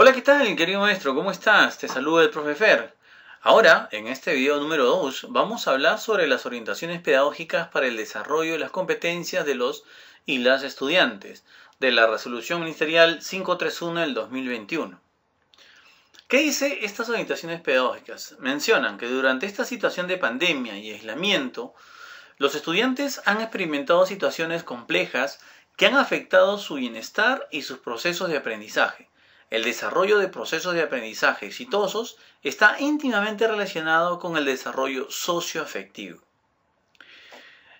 Hola, ¿qué tal, querido maestro? ¿Cómo estás? Te saluda el profe Fer. Ahora, en este video número 2, vamos a hablar sobre las orientaciones pedagógicas para el desarrollo de las competencias de los y las estudiantes de la Resolución Ministerial 531 del 2021. ¿Qué dice estas orientaciones pedagógicas? Mencionan que durante esta situación de pandemia y aislamiento, los estudiantes han experimentado situaciones complejas que han afectado su bienestar y sus procesos de aprendizaje el desarrollo de procesos de aprendizaje exitosos está íntimamente relacionado con el desarrollo socioafectivo.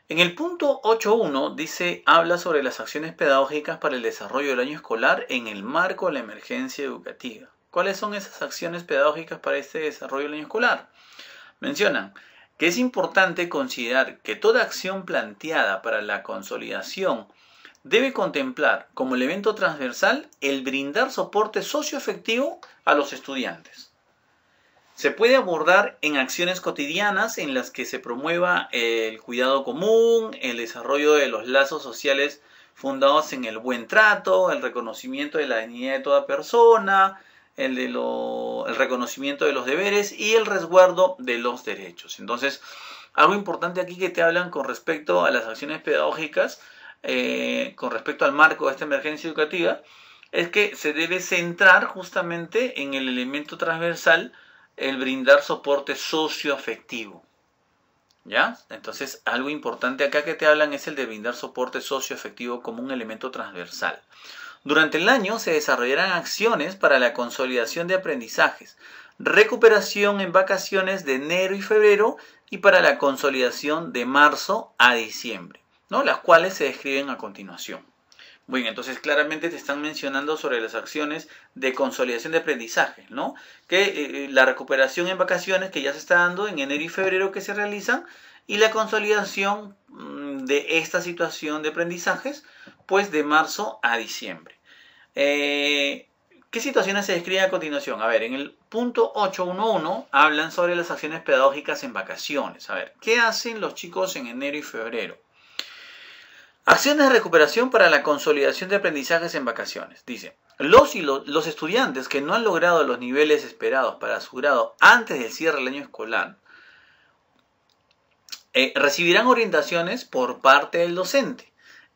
En el punto 8.1 dice, habla sobre las acciones pedagógicas para el desarrollo del año escolar en el marco de la emergencia educativa. ¿Cuáles son esas acciones pedagógicas para este desarrollo del año escolar? Mencionan que es importante considerar que toda acción planteada para la consolidación debe contemplar como elemento transversal el brindar soporte socioefectivo a los estudiantes. Se puede abordar en acciones cotidianas en las que se promueva el cuidado común, el desarrollo de los lazos sociales fundados en el buen trato, el reconocimiento de la dignidad de toda persona, el, el reconocimiento de los deberes y el resguardo de los derechos. Entonces, algo importante aquí que te hablan con respecto a las acciones pedagógicas eh, con respecto al marco de esta emergencia educativa es que se debe centrar justamente en el elemento transversal el brindar soporte socioafectivo. ¿Ya? Entonces, algo importante acá que te hablan es el de brindar soporte socioafectivo como un elemento transversal. Durante el año se desarrollarán acciones para la consolidación de aprendizajes, recuperación en vacaciones de enero y febrero y para la consolidación de marzo a diciembre. ¿no? las cuales se describen a continuación. Muy bien, entonces claramente te están mencionando sobre las acciones de consolidación de aprendizaje, ¿no? Que eh, eh, la recuperación en vacaciones que ya se está dando en enero y febrero que se realizan y la consolidación mm, de esta situación de aprendizajes, pues de marzo a diciembre. Eh, ¿Qué situaciones se describen a continuación? A ver, en el punto 8.1.1 hablan sobre las acciones pedagógicas en vacaciones. A ver, ¿qué hacen los chicos en enero y febrero? Acciones de recuperación para la consolidación de aprendizajes en vacaciones. Dice, los, estudiantes que no han logrado los niveles esperados para su grado antes del cierre del año escolar, eh, recibirán orientaciones por parte del docente.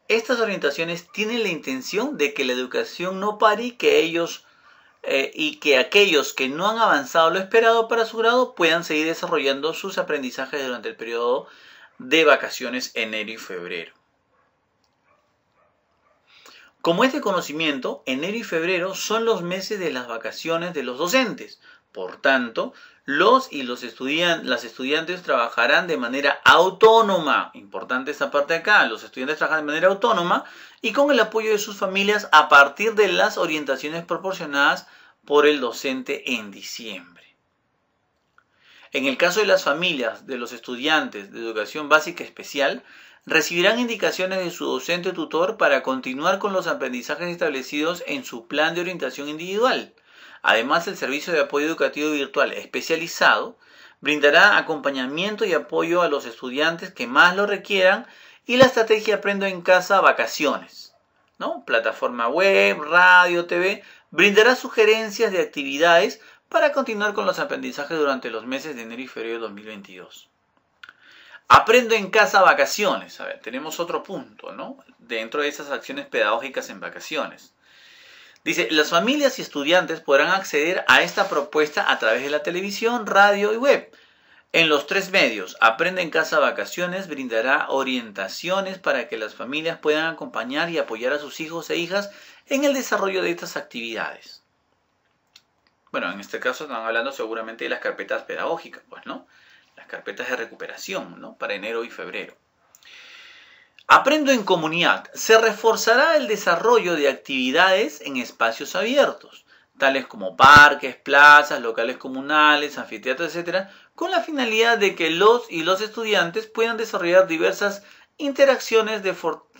Estas orientaciones tienen la intención de que la educación no pare y que ellos eh, y que aquellos que no han avanzado lo esperado para su grado puedan seguir desarrollando sus aprendizajes durante el periodo de vacaciones enero y febrero. Como es de conocimiento, enero y febrero son los meses de las vacaciones de los docentes. Por tanto, los y los las estudiantes trabajarán de manera autónoma. Importante esta parte acá. Los estudiantes trabajan de manera autónoma y con el apoyo de sus familias a partir de las orientaciones proporcionadas por el docente en diciembre. En el caso de las familias de los estudiantes de educación básica especial, recibirán indicaciones de su docente o tutor para continuar con los aprendizajes establecidos en su plan de orientación individual. Además, el servicio de apoyo educativo virtual especializado brindará acompañamiento y apoyo a los estudiantes que más lo requieran y la estrategia Aprendo en casa vacaciones. ¿no? Plataforma web, radio, TV brindará sugerencias de actividades para continuar con los aprendizajes durante los meses de enero y febrero de 2022. Aprendo en casa vacaciones. A ver, tenemos otro punto, ¿no? Dentro de esas acciones pedagógicas en vacaciones. Dice, las familias y estudiantes podrán acceder a esta propuesta a través de la televisión, radio y web. En los tres medios, Aprende en Casa Vacaciones brindará orientaciones para que las familias puedan acompañar y apoyar a sus hijos e hijas en el desarrollo de estas actividades. Bueno, en este caso están hablando seguramente de las carpetas pedagógicas, pues, ¿no? carpetas de recuperación ¿no? para enero y febrero. Aprendo en comunidad. Se reforzará el desarrollo de actividades en espacios abiertos, tales como parques, plazas, locales comunales, anfiteatros, etc., con la finalidad de que los y los estudiantes puedan desarrollar diversas interacciones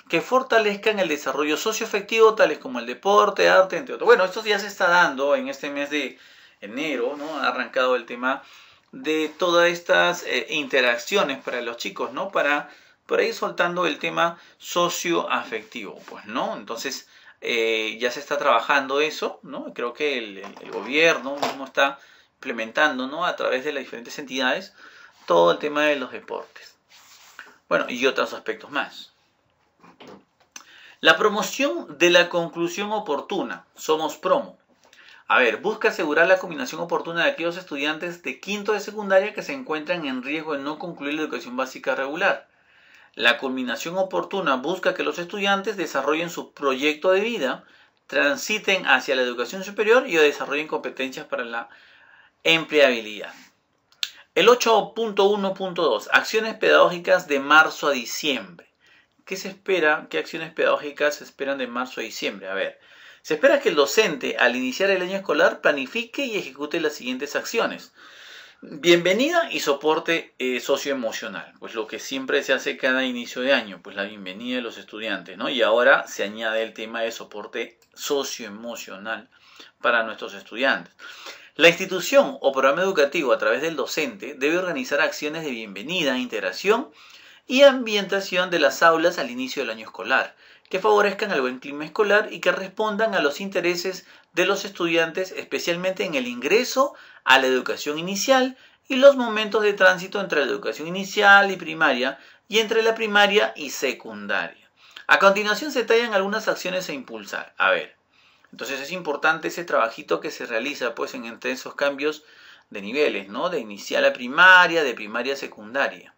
que fortalezcan el desarrollo socioafectivo, tales como el deporte, arte, entre otros. Bueno, esto ya se está dando en este mes de enero, ¿no? Ha arrancado el tema de todas estas eh, interacciones para los chicos, ¿no? Para por ahí soltando el tema socioafectivo, pues, ¿no? Entonces eh, ya se está trabajando eso, ¿no? Creo que el, el, gobierno mismo está implementando, ¿no? A través de las diferentes entidades todo el tema de los deportes. Bueno, y otros aspectos más. La promoción de la conclusión oportuna. Somos promo. A ver, busca asegurar la combinación oportuna de aquellos estudiantes de quinto de secundaria que se encuentran en riesgo de no concluir la educación básica regular. La culminación oportuna busca que los estudiantes desarrollen su proyecto de vida, transiten hacia la educación superior y desarrollen competencias para la empleabilidad. El 8.1.2, acciones pedagógicas de marzo a diciembre. ¿Qué se espera? ¿Qué acciones pedagógicas se esperan de marzo a diciembre? A ver, se espera que el docente, al iniciar el año escolar, planifique y ejecute las siguientes acciones. Bienvenida y soporte eh, socioemocional, pues lo que siempre se hace cada inicio de año, pues la bienvenida de los estudiantes, ¿no? Y ahora se añade el tema de soporte socioemocional para nuestros estudiantes. La institución o programa educativo a través del docente debe organizar acciones de bienvenida, integración y ambientación de las aulas al inicio del año escolar, que favorezcan el buen clima escolar y que respondan a los intereses de los estudiantes, especialmente en el ingreso a la educación inicial y los momentos de tránsito entre la educación inicial y primaria y entre la primaria y secundaria. A continuación se tallan algunas acciones a impulsar. A ver, entonces es importante ese trabajito que se realiza pues en entre esos cambios de niveles, ¿no? De inicial a primaria, de primaria a secundaria.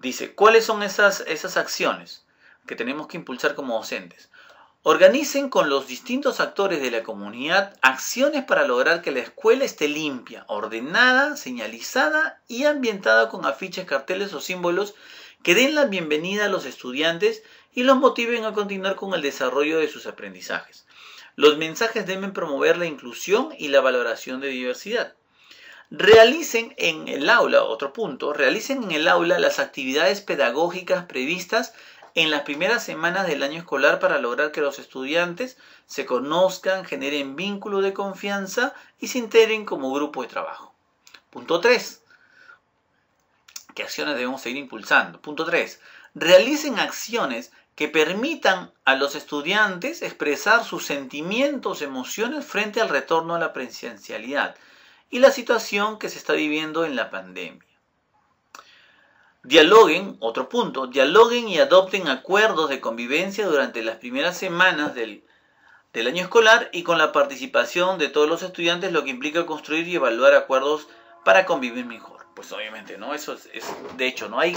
Dice, ¿cuáles son esas, esas acciones? que tenemos que impulsar como docentes. Organicen con los distintos actores de la comunidad acciones para lograr que la escuela esté limpia, ordenada, señalizada y ambientada con afiches, carteles o símbolos que den la bienvenida a los estudiantes y los motiven a continuar con el desarrollo de sus aprendizajes. Los mensajes deben promover la inclusión y la valoración de diversidad. Realicen en el aula, otro punto, realicen en el aula las actividades pedagógicas previstas en las primeras semanas del año escolar para lograr que los estudiantes se conozcan, generen vínculo de confianza y se integren como grupo de trabajo. Punto 3. ¿Qué acciones debemos seguir impulsando? Punto 3. Realicen acciones que permitan a los estudiantes expresar sus sentimientos, emociones frente al retorno a la presencialidad y la situación que se está viviendo en la pandemia. Dialoguen, otro punto, dialoguen y adopten acuerdos de convivencia durante las primeras semanas del, del año escolar y con la participación de todos los estudiantes, lo que implica construir y evaluar acuerdos para convivir mejor. Pues obviamente, ¿no? Eso es, de hecho, ¿no? Hay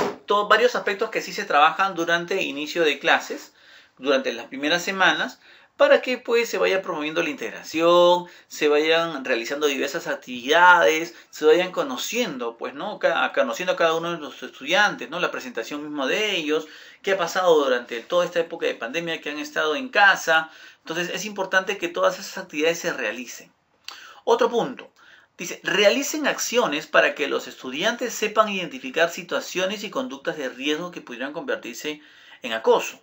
varios aspectos que sí se trabajan durante inicio de clases, durante las primeras semanas, para que pues se vaya promoviendo la integración, se vayan realizando diversas actividades, se vayan conociendo, pues, ¿no? conociendo a cada uno de los estudiantes, ¿no? La presentación misma de ellos, qué ha pasado durante toda esta época de pandemia que han estado en casa. Entonces es importante que todas esas actividades se realicen. Otro punto. Dice, realicen acciones para que los estudiantes sepan identificar situaciones y conductas de riesgo que pudieran convertirse en acoso.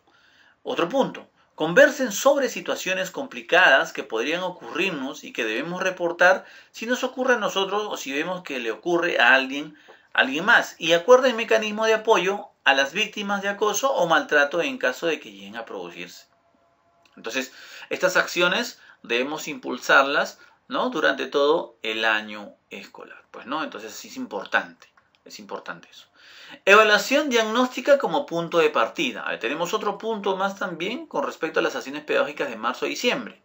Otro punto, Conversen sobre situaciones complicadas que podrían ocurrirnos y que debemos reportar si nos ocurre a nosotros o si vemos que le ocurre a alguien, alguien más. Y acuerden mecanismo de apoyo a las víctimas de acoso o maltrato en caso de que lleguen a producirse. Entonces, estas acciones debemos impulsarlas ¿no? durante todo el año escolar. Pues no, entonces es importante, es importante eso. Evaluación diagnóstica como punto de partida. tenemos otro punto más también con respecto a las acciones pedagógicas de marzo y diciembre.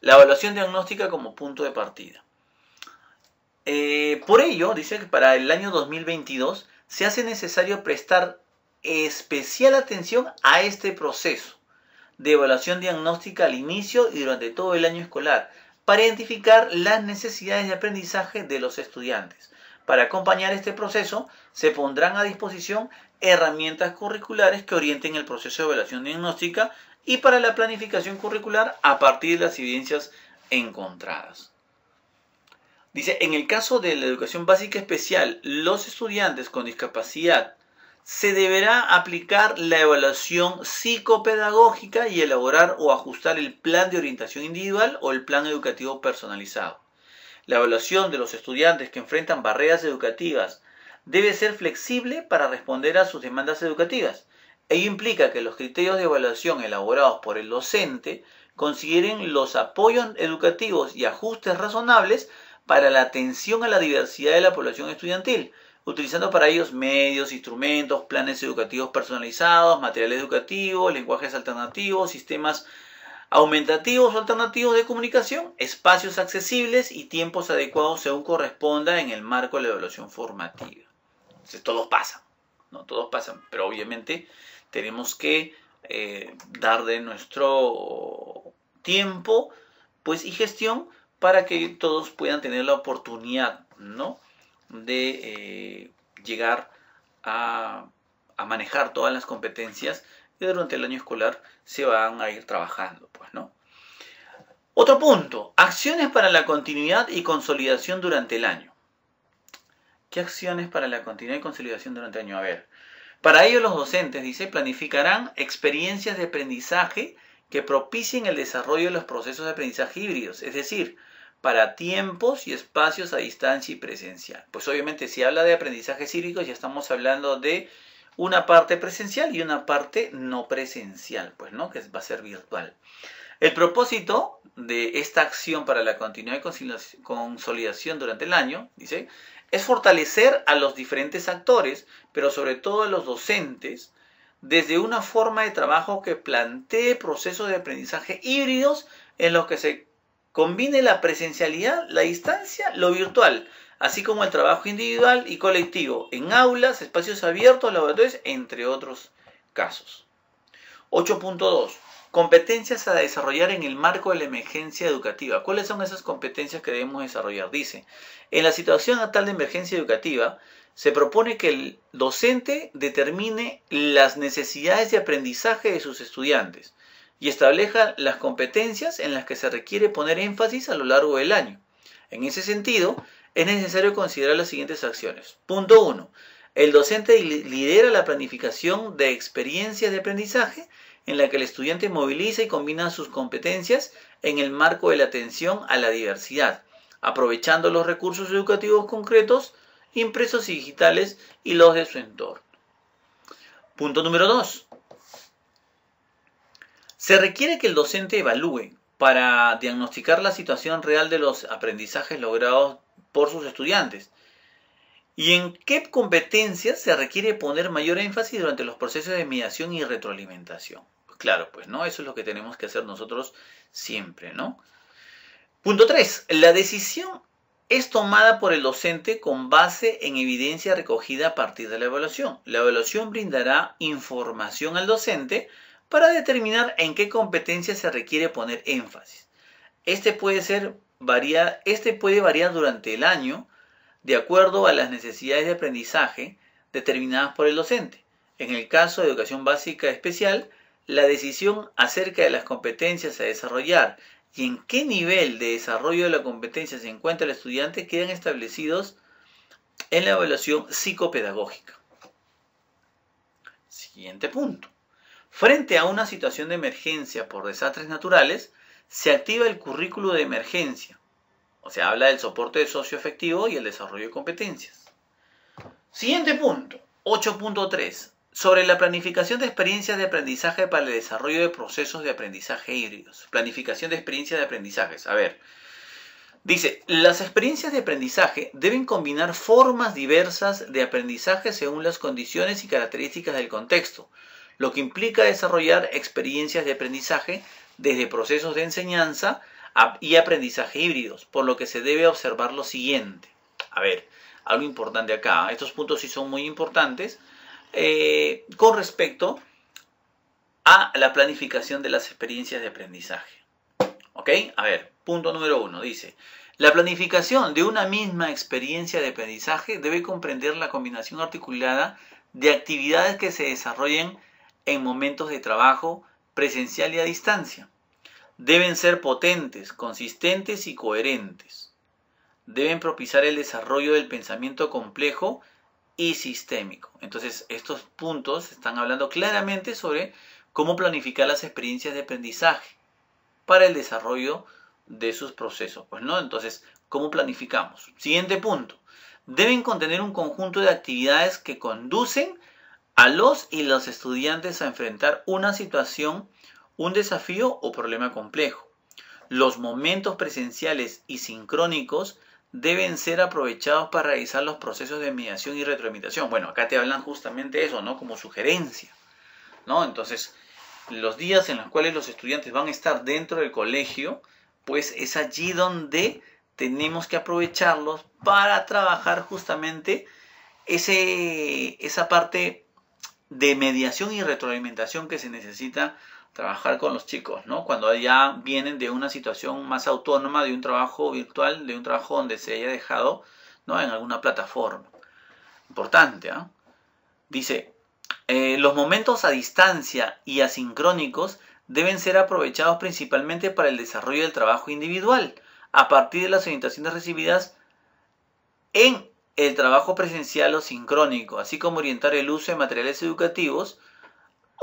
La evaluación diagnóstica como punto de partida. Eh, por ello, dice que para el año 2022 se hace necesario prestar especial atención a este proceso de evaluación diagnóstica al inicio y durante todo el año escolar para identificar las necesidades de aprendizaje de los estudiantes para acompañar este proceso, se pondrán a disposición herramientas curriculares que orienten el proceso de evaluación diagnóstica y para la planificación curricular a partir de las evidencias encontradas. Dice, en el caso de la educación básica especial, los estudiantes con discapacidad se deberá aplicar la evaluación psicopedagógica y elaborar o ajustar el plan de orientación individual o el plan educativo personalizado. La evaluación de los estudiantes que enfrentan barreras educativas debe ser flexible para responder a sus demandas educativas. Ello implica que los criterios de evaluación elaborados por el docente consideren los apoyos educativos y ajustes razonables para la atención a la diversidad de la población estudiantil, utilizando para ellos medios, instrumentos, planes educativos personalizados, material educativo, lenguajes alternativos, sistemas Aumentativos alternativos de comunicación, espacios accesibles y tiempos adecuados según corresponda en el marco de la evaluación formativa. Entonces, todos pasan, ¿no? Todos pasan, pero obviamente tenemos que eh, dar de nuestro tiempo pues, y gestión para que todos puedan tener la oportunidad, ¿no? De eh, llegar a manejar todas las competencias durante el año escolar se van a ir trabajando, pues, ¿no? Otro punto, acciones para la continuidad y consolidación durante el año. ¿Qué acciones para la continuidad y consolidación durante el año? A ver, para ello los docentes, dice, planificarán experiencias de aprendizaje que propicien el desarrollo de los procesos de aprendizaje híbridos, es decir, para tiempos y espacios a distancia y presencial. Pues obviamente si habla de aprendizaje cívico, ya estamos hablando de una parte presencial y una parte no presencial, pues, ¿no? Que va a ser virtual. El propósito de esta acción para la continuidad y consolidación durante el año, dice, es fortalecer a los diferentes actores, pero sobre todo a los docentes, desde una forma de trabajo que plantee procesos de aprendizaje híbridos en los que se combine la presencialidad, la distancia, lo virtual, así como el trabajo individual y colectivo en aulas, espacios abiertos, laboratorios, entre otros casos. 8.2. Competencias a desarrollar en el marco de la emergencia educativa. ¿Cuáles son esas competencias que debemos desarrollar? Dice, en la situación actual de emergencia educativa, se propone que el docente determine las necesidades de aprendizaje de sus estudiantes y establezca las competencias en las que se requiere poner énfasis a lo largo del año. En ese sentido, es necesario considerar las siguientes acciones. Punto 1. El docente lidera la planificación de experiencias de aprendizaje en la que el estudiante moviliza y combina sus competencias en el marco de la atención a la diversidad, aprovechando los recursos educativos concretos, impresos y digitales y los de su entorno. Punto número 2. Se requiere que el docente evalúe para diagnosticar la situación real de los aprendizajes logrados por sus estudiantes. ¿Y en qué competencias se requiere poner mayor énfasis durante los procesos de mediación y retroalimentación? Pues claro, pues no, eso es lo que tenemos que hacer nosotros siempre, ¿no? Punto 3. La decisión es tomada por el docente con base en evidencia recogida a partir de la evaluación. La evaluación brindará información al docente para determinar en qué competencias se requiere poner énfasis. Este puede ser este puede variar durante el año de acuerdo a las necesidades de aprendizaje determinadas por el docente. En el caso de educación básica especial, la decisión acerca de las competencias a desarrollar y en qué nivel de desarrollo de la competencia se encuentra el estudiante quedan establecidos en la evaluación psicopedagógica. Siguiente punto. Frente a una situación de emergencia por desastres naturales, se activa el currículo de emergencia, o sea, habla del soporte de socio efectivo y el desarrollo de competencias. Siguiente punto, 8.3, sobre la planificación de experiencias de aprendizaje para el desarrollo de procesos de aprendizaje híbridos. Planificación de experiencias de aprendizaje. A ver, dice, las experiencias de aprendizaje deben combinar formas diversas de aprendizaje según las condiciones y características del contexto, lo que implica desarrollar experiencias de aprendizaje desde procesos de enseñanza y aprendizaje híbridos, por lo que se debe observar lo siguiente. A ver, algo importante acá, estos puntos sí son muy importantes eh, con respecto a la planificación de las experiencias de aprendizaje. ¿Ok? A ver, punto número uno dice, la planificación de una misma experiencia de aprendizaje debe comprender la combinación articulada de actividades que se desarrollen en momentos de trabajo presencial y a distancia deben ser potentes, consistentes y coherentes. Deben propiciar el desarrollo del pensamiento complejo y sistémico. Entonces, estos puntos están hablando claramente sobre cómo planificar las experiencias de aprendizaje para el desarrollo de sus procesos. Pues no, entonces, ¿cómo planificamos? Siguiente punto. Deben contener un conjunto de actividades que conducen a los y los estudiantes a enfrentar una situación un desafío o problema complejo. Los momentos presenciales y sincrónicos deben ser aprovechados para realizar los procesos de mediación y retroalimentación. Bueno, acá te hablan justamente eso, ¿no? Como sugerencia, ¿no? Entonces, los días en los cuales los estudiantes van a estar dentro del colegio, pues es allí donde tenemos que aprovecharlos para trabajar justamente ese, esa parte de mediación y retroalimentación que se necesita trabajar con los chicos, ¿no? Cuando ya vienen de una situación más autónoma, de un trabajo virtual, de un trabajo donde se haya dejado, ¿no? En alguna plataforma. Importante, ¿ah? Dice, eh, los momentos a distancia y asincrónicos deben ser aprovechados principalmente para el desarrollo del trabajo individual, a partir de las orientaciones recibidas en el trabajo presencial o sincrónico, así como orientar el uso de materiales educativos,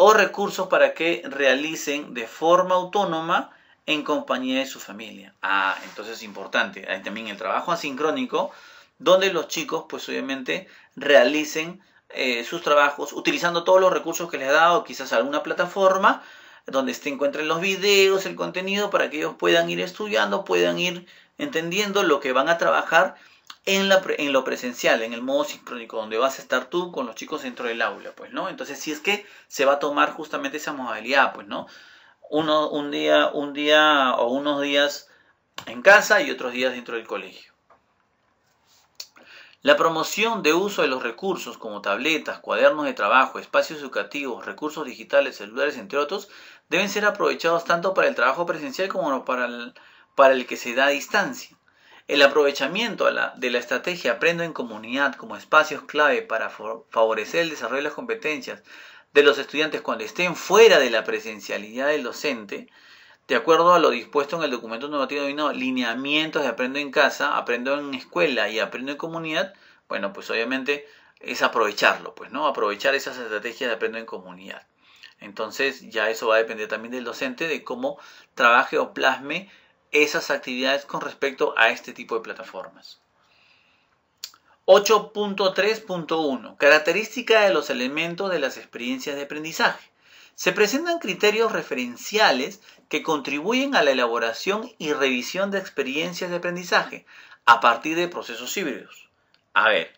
o recursos para que realicen de forma autónoma en compañía de su familia. Ah, entonces es importante. Hay también el trabajo asincrónico, donde los chicos, pues obviamente, realicen eh, sus trabajos utilizando todos los recursos que les ha dado, quizás alguna plataforma donde se encuentren los videos, el contenido, para que ellos puedan ir estudiando, puedan ir entendiendo lo que van a trabajar en, lo presencial, en el modo sincrónico, donde vas a estar tú con los chicos dentro del aula, pues, ¿no? Entonces, si es que se va a tomar justamente esa modalidad, pues, ¿no? un día, un día o unos días en casa y otros días dentro del colegio. La promoción de uso de los recursos como tabletas, cuadernos de trabajo, espacios educativos, recursos digitales, celulares, entre otros, deben ser aprovechados tanto para el trabajo presencial como para el que se da a distancia. El aprovechamiento de la estrategia Aprendo en Comunidad como espacios clave para favorecer el desarrollo de las competencias de los estudiantes cuando estén fuera de la presencialidad del docente, de acuerdo a lo dispuesto en el documento normativo denominado Lineamientos de Aprendo en Casa, Aprendo en Escuela y Aprendo en Comunidad, bueno, pues obviamente es aprovecharlo, pues, ¿no? Aprovechar esas estrategias de Aprendo en Comunidad. Entonces, ya eso va a depender también del docente de cómo trabaje o plasme esas actividades con respecto a este tipo de plataformas. 8.3.1. Característica de los elementos de las experiencias de aprendizaje. Se presentan criterios referenciales que contribuyen a la elaboración y revisión de experiencias de aprendizaje a partir de procesos híbridos. A ver,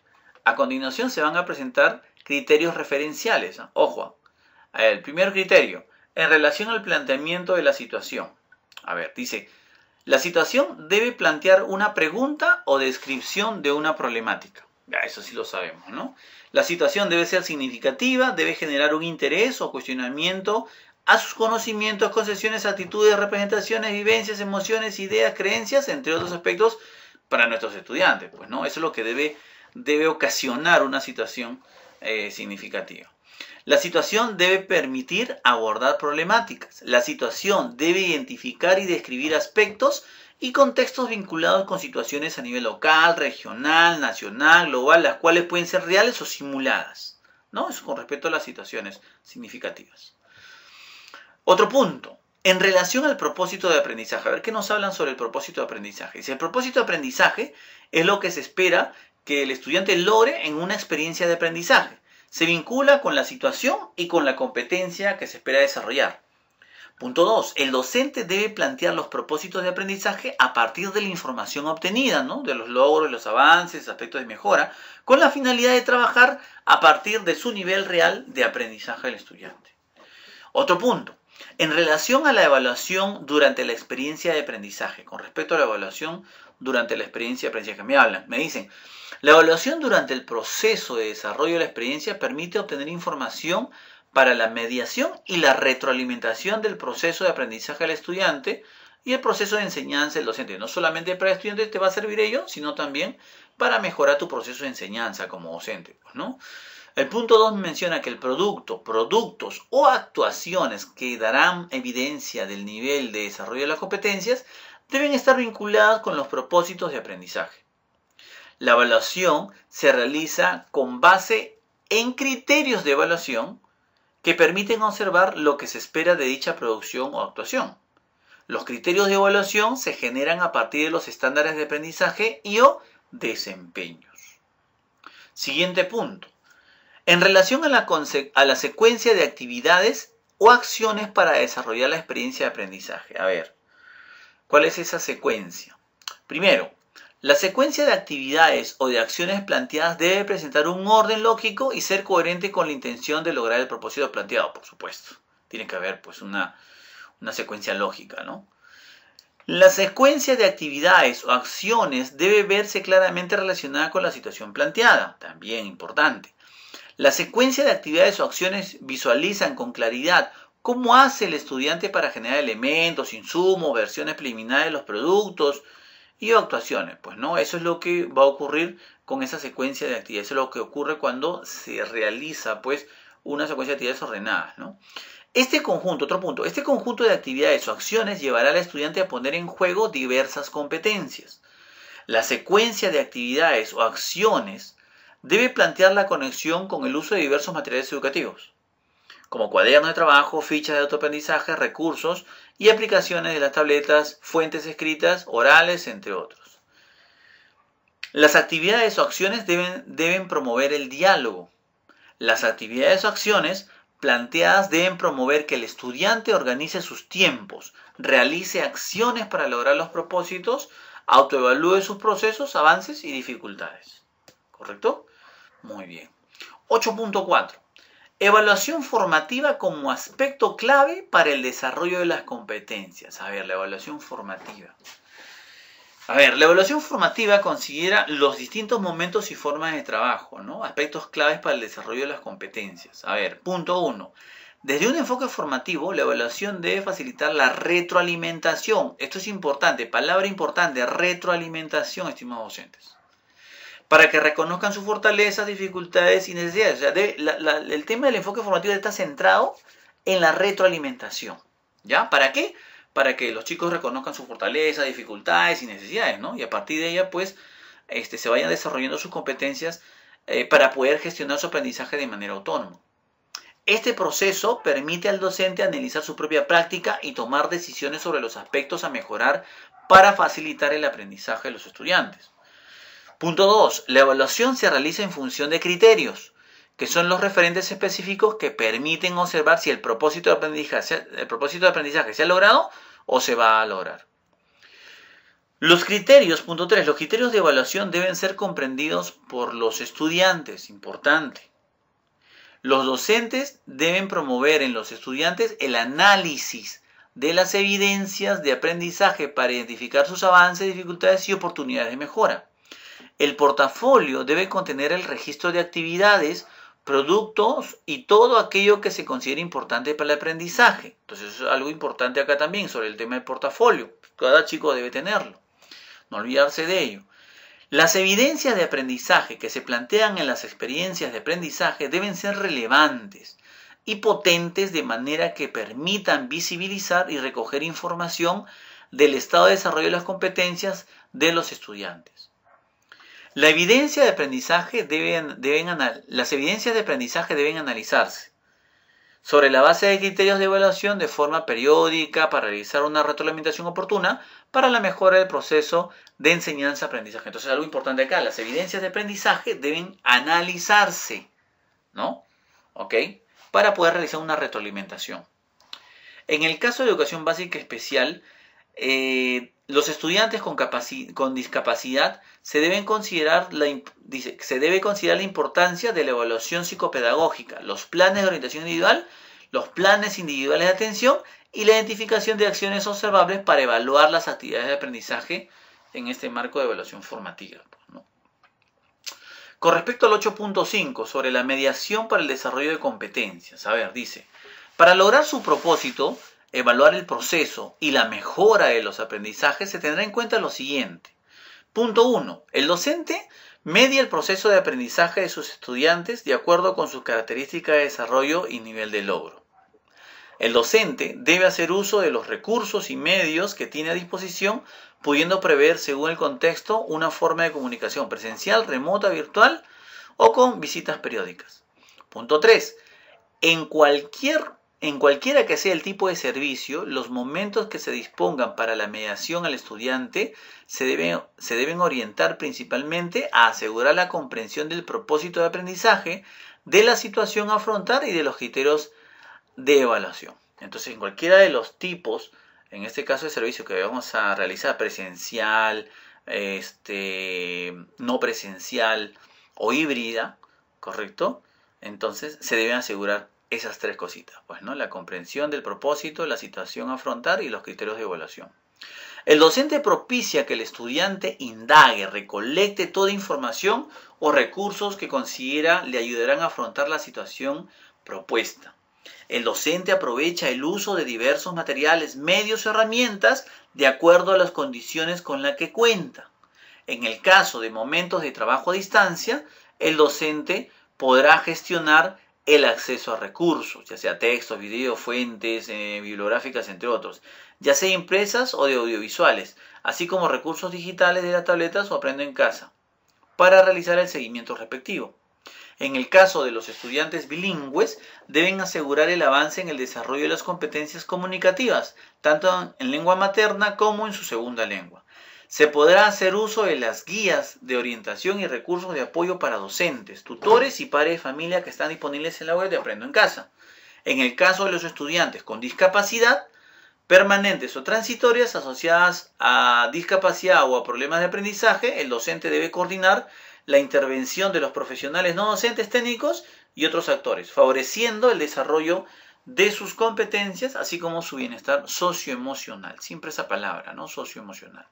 a continuación se van a presentar criterios referenciales. ¿ah? Ojo, ¿ah? el primer criterio, en relación al planteamiento de la situación. A ver, dice, la situación debe plantear una pregunta o descripción de una problemática. Ya, eso sí lo sabemos, ¿no? La situación debe ser significativa, debe generar un interés o cuestionamiento a sus conocimientos, concesiones, actitudes, representaciones, vivencias, emociones, ideas, creencias, entre otros aspectos para nuestros estudiantes. Pues no, eso es lo que debe, debe ocasionar una situación eh, significativa. La situación debe permitir abordar problemáticas. La situación debe identificar y describir aspectos y contextos vinculados con situaciones a nivel local, regional, nacional, global, las cuales pueden ser reales o simuladas. ¿no? Eso con respecto a las situaciones significativas. Otro punto, en relación al propósito de aprendizaje, a ver qué nos hablan sobre el propósito de aprendizaje. Dice, el propósito de aprendizaje es lo que se espera que el estudiante logre en una experiencia de aprendizaje se vincula con la situación y con la competencia que se espera desarrollar. Punto 2. El docente debe plantear los propósitos de aprendizaje a partir de la información obtenida, ¿no? de los logros, los avances, aspectos de mejora, con la finalidad de trabajar a partir de su nivel real de aprendizaje del estudiante. Otro punto. En relación a la evaluación durante la experiencia de aprendizaje, con respecto a la evaluación durante la experiencia de aprendizaje, me hablan, me dicen, la evaluación durante el proceso de desarrollo de la experiencia permite obtener información para la mediación y la retroalimentación del proceso de aprendizaje del estudiante y el proceso de enseñanza del docente. No solamente para el estudiante te va a servir ello, sino también para mejorar tu proceso de enseñanza como docente. Pues, ¿no? El punto 2 menciona que el producto, productos o actuaciones que darán evidencia del nivel de desarrollo de las competencias deben estar vinculadas con los propósitos de aprendizaje. La evaluación se realiza con base en criterios de evaluación que permiten observar lo que se espera de dicha producción o actuación. Los criterios de evaluación se generan a partir de los estándares de aprendizaje y o desempeños. Siguiente punto. En relación a la, a la secuencia de actividades o acciones para desarrollar la experiencia de aprendizaje. A ver, ¿cuál es esa secuencia? Primero, la secuencia de actividades o de acciones planteadas debe presentar un orden lógico y ser coherente con la intención de lograr el propósito planteado, por supuesto. Tiene que haber pues una, secuencia lógica, ¿no? La secuencia de actividades o acciones debe verse claramente relacionada con la situación planteada, también importante. La secuencia de actividades o acciones visualizan con claridad cómo hace el estudiante para generar elementos, insumos, versiones preliminares de los productos, y actuaciones. Pues no, eso es lo que va a ocurrir con esa secuencia de actividades. Eso es lo que ocurre cuando se realiza pues una secuencia de actividades ordenadas. ¿no? Este conjunto, otro punto, este conjunto de actividades o acciones llevará al estudiante a poner en juego diversas competencias. La secuencia de actividades o acciones debe plantear la conexión con el uso de diversos materiales educativos, como cuadernos de trabajo, fichas de autoaprendizaje, recursos y aplicaciones de las tabletas, fuentes escritas, orales, entre otros. Las actividades o acciones deben, deben promover el diálogo. Las actividades o acciones planteadas deben promover que el estudiante organice sus tiempos, realice acciones para lograr los propósitos, autoevalúe sus procesos, avances y dificultades. ¿Correcto? Muy bien. 8.4. Evaluación formativa como aspecto clave para el desarrollo de las competencias. A ver, la evaluación formativa. A ver, la evaluación formativa considera los distintos momentos y formas de trabajo, ¿no? Aspectos claves para el desarrollo de las competencias. A ver, punto uno. Desde un enfoque formativo, la evaluación debe facilitar la retroalimentación. Esto es importante, palabra importante, retroalimentación, estimados docentes para que reconozcan sus fortalezas, dificultades y necesidades. el tema del enfoque formativo está centrado en la retroalimentación. ¿Ya? ¿Para qué? Para que los chicos reconozcan sus fortalezas, dificultades y necesidades, ¿no? Y a partir de ella, pues, este, se vayan desarrollando sus competencias eh, para poder gestionar su aprendizaje de manera autónoma. Este proceso permite al docente analizar su propia práctica y tomar decisiones sobre los aspectos a mejorar para facilitar el aprendizaje de los estudiantes. Punto 2. La evaluación se realiza en función de criterios, que son los referentes específicos que permiten observar si el propósito de aprendizaje, el propósito de aprendizaje se ha logrado o se va a lograr. Los criterios, punto 3, los criterios de evaluación deben ser comprendidos por los estudiantes, importante. Los docentes deben promover en los estudiantes el análisis de las evidencias de aprendizaje para identificar sus avances, dificultades y oportunidades de mejora. El portafolio debe contener el registro de actividades, productos y todo aquello que se considere importante para el aprendizaje. Entonces, es algo importante acá también sobre el tema del portafolio. Cada chico debe tenerlo. No olvidarse de ello. Las evidencias de aprendizaje que se plantean en las experiencias de aprendizaje deben ser relevantes y potentes de manera que permitan visibilizar y recoger información del estado de desarrollo de las competencias de los estudiantes evidencia de aprendizaje deben, deben las evidencias de aprendizaje deben analizarse sobre la base de criterios de evaluación de forma periódica para realizar una retroalimentación oportuna para la mejora del proceso de enseñanza-aprendizaje. Entonces, algo importante acá, las evidencias de aprendizaje deben analizarse, ¿no? ¿Ok? Para poder realizar una retroalimentación. En el caso de educación básica especial, eh, los estudiantes con, con discapacidad se, deben considerar la se debe considerar la importancia de la evaluación psicopedagógica, los planes de orientación individual, los planes individuales de atención y la identificación de acciones observables para evaluar las actividades de aprendizaje en este marco de evaluación formativa. Pues, con respecto al 8.5 sobre la mediación para el desarrollo de competencias, a ver, dice, para lograr su propósito, evaluar el proceso y la mejora de los aprendizajes, se tendrá en cuenta lo siguiente. Punto 1. El docente media el proceso de aprendizaje de sus estudiantes de acuerdo con sus características de desarrollo y nivel de logro. El docente debe hacer uso de los recursos y medios que tiene a disposición, pudiendo prever, según el contexto, una forma de comunicación presencial, remota, virtual o con visitas periódicas. Punto 3. En cualquier en cualquiera que sea el tipo de servicio, los momentos que se dispongan para la mediación al estudiante se deben, orientar principalmente a asegurar la comprensión del propósito de aprendizaje, de la situación a afrontar y de los criterios de evaluación. Entonces, en cualquiera de los tipos, en este caso de servicio que vamos a realizar, presencial, este, no presencial o híbrida, ¿correcto? Entonces, se deben asegurar esas tres cositas, pues, ¿no? La comprensión del propósito, la situación a afrontar y los criterios de evaluación. El docente propicia que el estudiante indague, recolecte toda información o recursos que considera le ayudarán a afrontar la situación propuesta. El docente aprovecha el uso de diversos materiales, medios o herramientas de acuerdo a las condiciones con las que cuenta. En el caso de momentos de trabajo a distancia, el docente podrá gestionar el acceso a recursos, ya sea textos, videos, fuentes eh, bibliográficas, entre otros, ya sea impresas o de audiovisuales, así como recursos digitales de las tabletas o aprendo en casa, para realizar el seguimiento respectivo. En el caso de los estudiantes bilingües, deben asegurar el avance en el desarrollo de las competencias comunicativas, tanto en lengua materna como en su segunda lengua. Se podrá hacer uso de las guías de orientación y recursos de apoyo para docentes, tutores y padres de familia que están disponibles en la web de Aprendo en Casa. En el caso de los estudiantes con discapacidad, permanentes o transitorias asociadas a discapacidad o a problemas de aprendizaje, el docente debe coordinar la intervención de los profesionales no docentes técnicos y otros actores, favoreciendo el desarrollo de sus competencias, así como su bienestar socioemocional. Siempre esa palabra, ¿no? Socioemocional.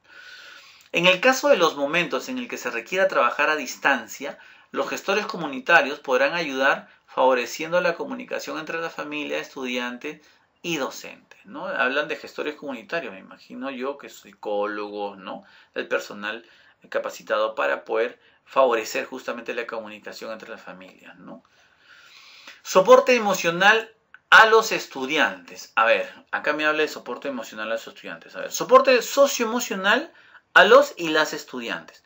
En el caso de los momentos en el que se requiera trabajar a distancia, los gestores comunitarios podrán ayudar favoreciendo la comunicación entre la familia, estudiante y docente. ¿no? Hablan de gestores comunitarios, me imagino yo, que psicólogos, ¿no? el personal capacitado para poder favorecer justamente la comunicación entre las familias. ¿no? Soporte emocional a los estudiantes. A ver, acá me habla de soporte emocional a los estudiantes. A ver, soporte socioemocional a los y las estudiantes.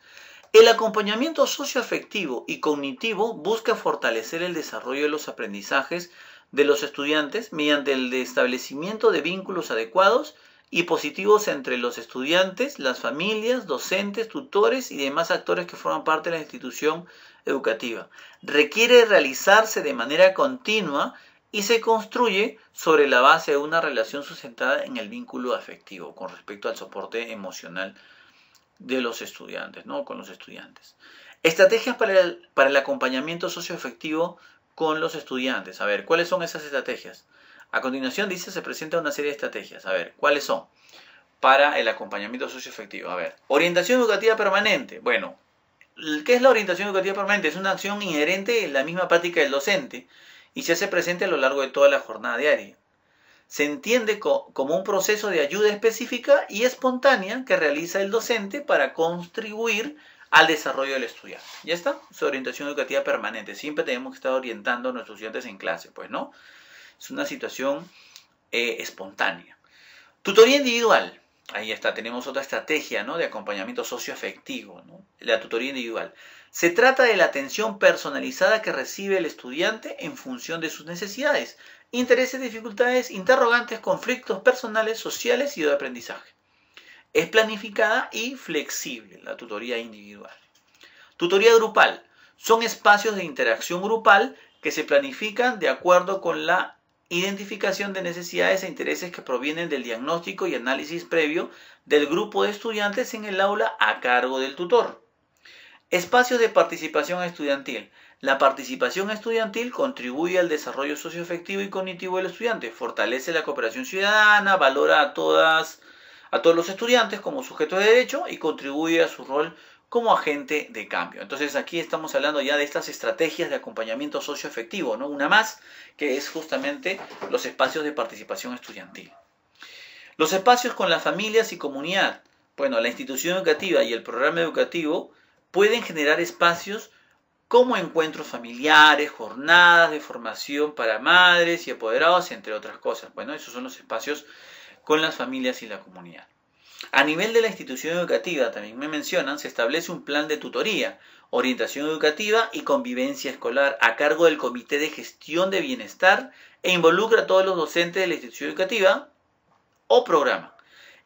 El acompañamiento socioafectivo y cognitivo busca fortalecer el desarrollo de los aprendizajes de los estudiantes mediante el establecimiento de vínculos adecuados y positivos entre los estudiantes, las familias, docentes, tutores y demás actores que forman parte de la institución educativa. Requiere realizarse de manera continua y se construye sobre la base de una relación sustentada en el vínculo afectivo con respecto al soporte emocional de los estudiantes, ¿no? Con los estudiantes. Estrategias para el, para el acompañamiento socioefectivo con los estudiantes. A ver, ¿cuáles son esas estrategias? A continuación dice, se presenta una serie de estrategias. A ver, ¿cuáles son? Para el acompañamiento socioefectivo. A ver, orientación educativa permanente. Bueno, ¿qué es la orientación educativa permanente? Es una acción inherente en la misma práctica del docente y se hace presente a lo largo de toda la jornada diaria se entiende como un proceso de ayuda específica y espontánea que realiza el docente para contribuir al desarrollo del estudiante. ¿Ya está? Su orientación educativa permanente. Siempre tenemos que estar orientando a nuestros estudiantes en clase, pues, ¿no? Es una situación eh, espontánea. Tutoría individual. Ahí está, tenemos otra estrategia ¿no? de acompañamiento socioafectivo, la tutoría individual. Se trata de la atención personalizada que recibe el estudiante en función de sus necesidades, intereses, dificultades, interrogantes, conflictos personales, sociales y de aprendizaje. Es planificada y flexible la tutoría individual. Tutoría grupal. Son espacios de interacción grupal que se planifican de acuerdo con la identificación de necesidades e intereses que provienen del diagnóstico y análisis previo del grupo de estudiantes en el aula a cargo del tutor. Espacios de participación estudiantil. La participación estudiantil contribuye al desarrollo socioafectivo y cognitivo del estudiante, fortalece la cooperación ciudadana, valora a todas a todos los estudiantes como sujetos de derecho y contribuye a su rol como agente de cambio. Entonces aquí estamos hablando ya de estas estrategias de acompañamiento socioefectivo, ¿no? Una más, que es justamente los espacios de participación estudiantil. Los espacios con las familias y comunidad. Bueno, la institución educativa y el programa educativo pueden generar espacios como encuentros familiares, jornadas de formación para madres y apoderados, entre otras cosas. Bueno, esos son los espacios con las familias y la comunidad. A nivel de la institución educativa, también me mencionan, se establece un plan de tutoría, orientación educativa y convivencia escolar a cargo del Comité de Gestión de Bienestar e involucra a todos los docentes de la institución educativa o programa.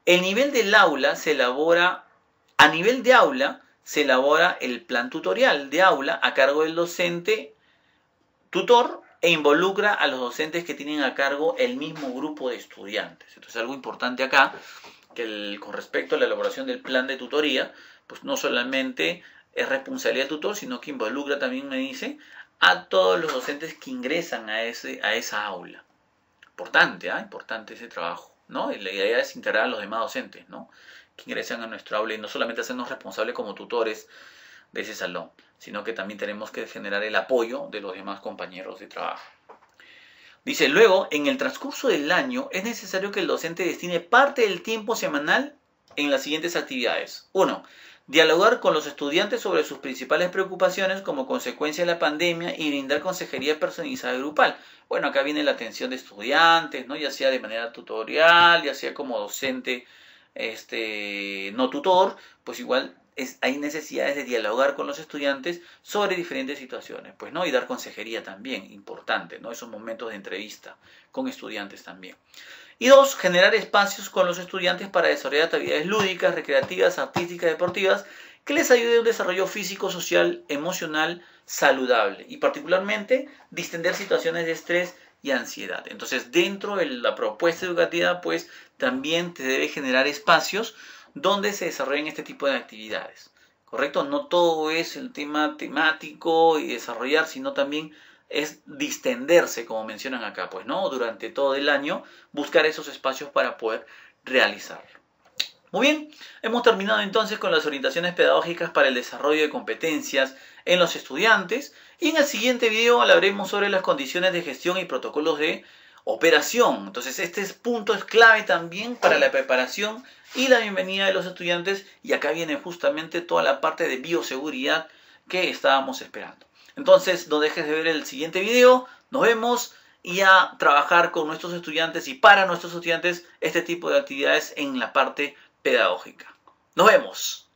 El nivel del aula se elabora, a nivel de aula, se elabora el plan tutorial de aula a cargo del docente tutor e involucra a los docentes que tienen a cargo el mismo grupo de estudiantes. Entonces, algo importante acá que el, con respecto a la elaboración del plan de tutoría, pues no solamente es responsabilidad del tutor, sino que involucra también, me dice, a todos los docentes que ingresan a, ese, a esa aula. Importante, ¿eh? importante ese trabajo, ¿no? Y la idea es integrar a los demás docentes, ¿no? Que ingresan a nuestra aula y no solamente hacernos responsables como tutores de ese salón, sino que también tenemos que generar el apoyo de los demás compañeros de trabajo. Dice, luego, en el transcurso del año es necesario que el docente destine parte del tiempo semanal en las siguientes actividades. Uno, Dialogar con los estudiantes sobre sus principales preocupaciones como consecuencia de la pandemia y brindar consejería personalizada grupal. Bueno, acá viene la atención de estudiantes, ¿no? Ya sea de manera tutorial, ya sea como docente este, no tutor, pues igual hay necesidades de dialogar con los estudiantes sobre diferentes situaciones, pues no, y dar consejería también, importante, ¿no? Esos momentos de entrevista con estudiantes también. Y dos, generar espacios con los estudiantes para desarrollar actividades lúdicas, recreativas, artísticas, deportivas, que les ayude a un desarrollo físico, social, emocional, saludable y particularmente distender situaciones de estrés y ansiedad. Entonces, dentro de la propuesta educativa, pues también te debe generar espacios donde se desarrollan este tipo de actividades. ¿Correcto? No todo es el tema temático y desarrollar, sino también es distenderse, como mencionan acá, pues, ¿no? Durante todo el año, buscar esos espacios para poder realizarlo. Muy bien, hemos terminado entonces con las orientaciones pedagógicas para el desarrollo de competencias en los estudiantes y en el siguiente video hablaremos sobre las condiciones de gestión y protocolos de operación. Entonces este punto es clave también para la preparación y la bienvenida de los estudiantes y acá viene justamente toda la parte de bioseguridad que estábamos esperando. Entonces no dejes de ver el siguiente video, nos vemos y a trabajar con nuestros estudiantes y para nuestros estudiantes este tipo de actividades en la parte pedagógica. Nos vemos.